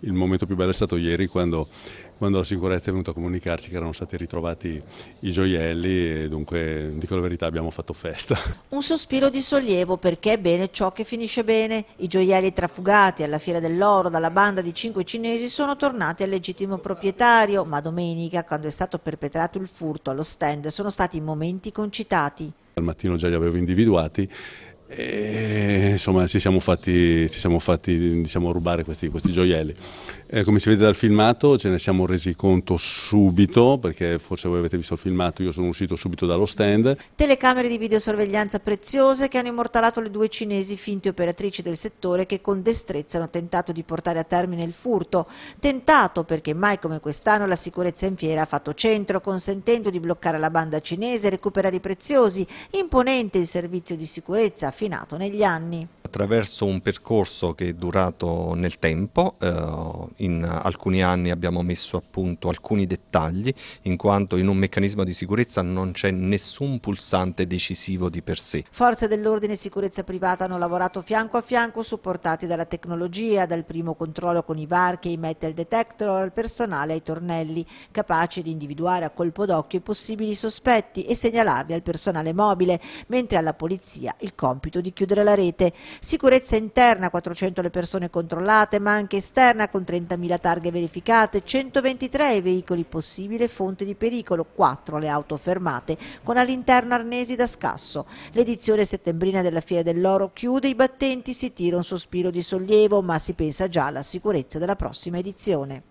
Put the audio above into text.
Il momento più bello è stato ieri quando, quando la sicurezza è venuta a comunicarci che erano stati ritrovati i gioielli e dunque, dico la verità, abbiamo fatto festa. Un sospiro di sollievo perché è bene ciò che finisce bene. I gioielli trafugati alla Fiera dell'Oro dalla banda di cinque cinesi sono tornati al legittimo proprietario, ma domenica, quando è stato perpetrato il furto allo stand, sono stati momenti concitati. Al mattino già li avevo individuati e insomma ci siamo fatti, ci siamo fatti diciamo, rubare questi, questi gioielli. Eh, come si vede dal filmato ce ne siamo resi conto subito, perché forse voi avete visto il filmato, io sono uscito subito dallo stand. Telecamere di videosorveglianza preziose che hanno immortalato le due cinesi finte operatrici del settore che con destrezza hanno tentato di portare a termine il furto. Tentato perché mai come quest'anno la sicurezza in fiera ha fatto centro, consentendo di bloccare la banda cinese e recuperare i preziosi, imponente il servizio di sicurezza affinato negli anni attraverso un percorso che è durato nel tempo, eh, in alcuni anni abbiamo messo a punto alcuni dettagli in quanto in un meccanismo di sicurezza non c'è nessun pulsante decisivo di per sé. Forze dell'ordine e sicurezza privata hanno lavorato fianco a fianco supportati dalla tecnologia, dal primo controllo con i varchi e i metal detector al personale ai tornelli, capaci di individuare a colpo d'occhio i possibili sospetti e segnalarli al personale mobile, mentre alla polizia il compito di chiudere la rete. Sicurezza interna, 400 le persone controllate, ma anche esterna con 30.000 targhe verificate, 123 i veicoli possibile fonte di pericolo, 4 le auto fermate, con all'interno arnesi da scasso. L'edizione settembrina della Fiera dell'Oro chiude, i battenti si tira un sospiro di sollievo, ma si pensa già alla sicurezza della prossima edizione.